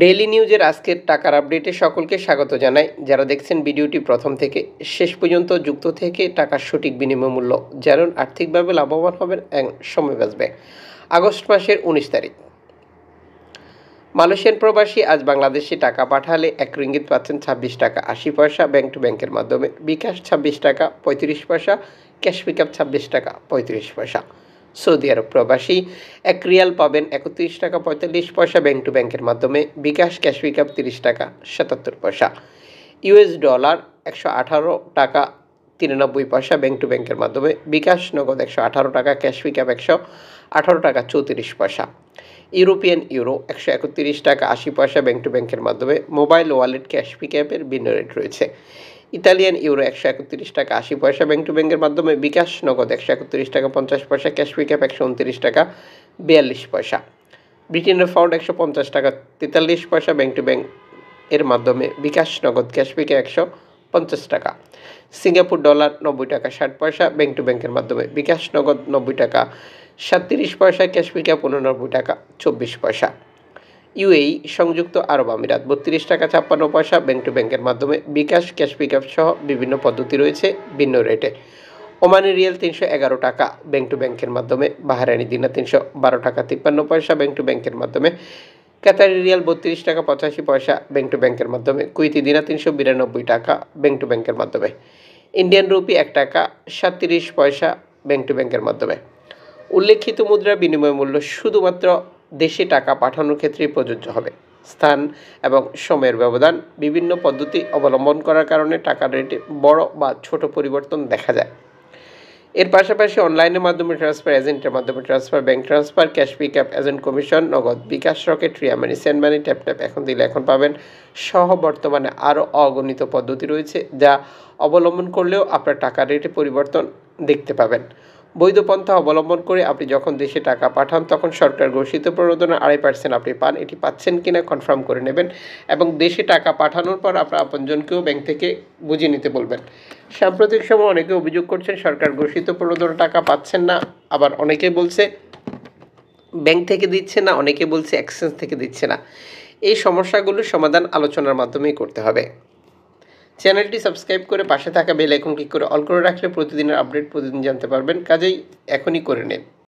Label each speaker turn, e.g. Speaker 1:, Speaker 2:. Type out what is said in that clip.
Speaker 1: daily নিউজের আজকের টাকার আপডেটে সকলকে স্বাগত জানাই যারা দেখছেন ভিডিওটি প্রথম থেকে শেষ পর্যন্ত যুক্ত থেকে টাকার সঠিক বিনিময় মূল্য যেমন আর্থিকভাবে লাভবান হবেন সময় বাঁচবে আগস্ট মাসের উনিশ তারিখ মালয়েশিয়ান প্রবাসী আজ বাংলাদেশে টাকা পাঠালে এক রিঙ্গিত পাচ্ছেন ছাব্বিশ টাকা আশি পয়সা ব্যাংক টু ব্যাংকের মাধ্যমে বিকাশ ছাব্বিশ টাকা পঁয়ত্রিশ পয়সা ক্যাশ পিক আপ ছাব্বিশ টাকা পঁয়ত্রিশ পয়সা সৌদি আরব প্রবাসী এক রিয়াল পাবেন একত্রিশ টাকা পঁয়তাল্লিশ পয়সা ব্যাংক টু ব্যাংকের মাধ্যমে বিকাশ ক্যাশ আপ তিরিশ টাকা সাতাত্তর পয়সা ইউএস ডলার একশো আঠারো টাকা তিরানব্বই পয়সা ব্যাংক টু ব্যাংকের মাধ্যমে বিকাশ নগদ একশো আঠারো টাকা ক্যাশ আপ একশো আঠারো টাকা চৌত্রিশ পয়সা ইউরোপিয়ান ইউরো একশো একত্রিশ টাকা আশি পয়সা ব্যাংক টু ব্যাংকের মাধ্যমে মোবাইল ওয়ালেট ক্যাশ অ্যাপের ভিন্ন রেট রয়েছে ইতালিয়ান ইউরো একশো একত্রিশ টাকা আশি পয়সা ব্যাঙ্ক টু ব্যাংকের মাধ্যমে বিকাশ নগদ একশো একত্রিশ টাকা পঞ্চাশ পয়সা ক্যাশ পিকআপ একশো উনত্রিশ টাকা বিয়াল্লিশ পয়সা ব্রিটেনের ফাউন্ড একশো পঞ্চাশ টাকা তেতাল্লিশ পয়সা ব্যাংক টু ব্যাঙ্ক এর মাধ্যমে বিকাশ নগদ ক্যাশ পিকআপ একশো পঞ্চাশ টাকা সিঙ্গাপুর ডলার নব্বই টাকা ষাট পয়সা ব্যাংক টু ব্যাংকের মাধ্যমে বিকাশ নগদ নব্বই টাকা সাতত্রিশ পয়সা ক্যাশ পিকআপ উননব্বই টাকা চব্বিশ পয়সা ইউএই সংযুক্ত আরব আমিরাত বত্রিশ টাকা ছাপ্পান্ন পয়সা ব্যাংক টু ব্যাংকের মাধ্যমে বিকাশ ক্যাশ পিক সহ বিভিন্ন পদ্ধতি রয়েছে ভিন্ন রেটে ওমানের রিয়েল তিনশো এগারো টাকা ব্যাংক টু ব্যাংকের মাধ্যমে বাহারানি দিনা তিনশো বারো টাকা তিপ্পান্ন পয়সা ব্যাংক টু ব্যাংকের মাধ্যমে কাতারি রিয়াল বত্রিশ টাকা পঁচাশি পয়সা ব্যাংক টু ব্যাংকের মাধ্যমে কুইতি দিনা তিনশো বিরানব্বই টাকা ব্যাংক টু ব্যাংকের মাধ্যমে ইন্ডিয়ান রুপি এক টাকা সাতত্রিশ পয়সা ব্যাংক টু ব্যাংকের মাধ্যমে উল্লেখিত মুদ্রা বিনিময় মূল্য শুধুমাত্র দেশে টাকা পাঠানোর ক্ষেত্রে প্রযোজ্য হবে স্থান এবং সময়ের ব্যবধান বিভিন্ন পদ্ধতি অবলম্বন করার কারণে টাকার রেটে বড় বা ছোট পরিবর্তন দেখা যায় এর পাশাপাশি অনলাইনের মাধ্যমে ট্রান্সফার এজেন্টের মাধ্যমে transfer bank transfer cash pick agent commission Nagad bKash Rocket Ria money send money tap tap এখন দিলে এখন পাবেন সহ বর্তমানে আরও অগণিত পদ্ধতি রয়েছে যা অবলম্বন করলেও আপনার টাকার রেটে পরিবর্তন দেখতে পাবেন বৈধ পন্থা অবলম্বন করে আপনি যখন দেশে টাকা পাঠান তখন সরকার ঘোষিত প্রণোদনা আড়াই পার্সেন্ট আপনি পান এটি পাচ্ছেন কিনা কনফার্ম করে নেবেন এবং দেশে টাকা পাঠানোর পর আপনার আপনজনকেও ব্যাংক থেকে বুঝিয়ে নিতে বলবেন সাম্প্রতিক সময় অনেকে অভিযোগ করছেন সরকার ঘোষিত প্রণোদনা টাকা পাচ্ছেন না আবার অনেকে বলছে ব্যাংক থেকে দিচ্ছে না অনেকে বলছে এক্সচেঞ্জ থেকে দিচ্ছে না এই সমস্যাগুলোর সমাধান আলোচনার মাধ্যমেই করতে হবে চ্যানেলটি সাবস্ক্রাইব করে পাশে থাকা বেল এখন ক্লিক করে অল করে রাখলে প্রতিদিনের আপডেট প্রতিদিন জানতে পারবেন কাজেই এখনই করে নিন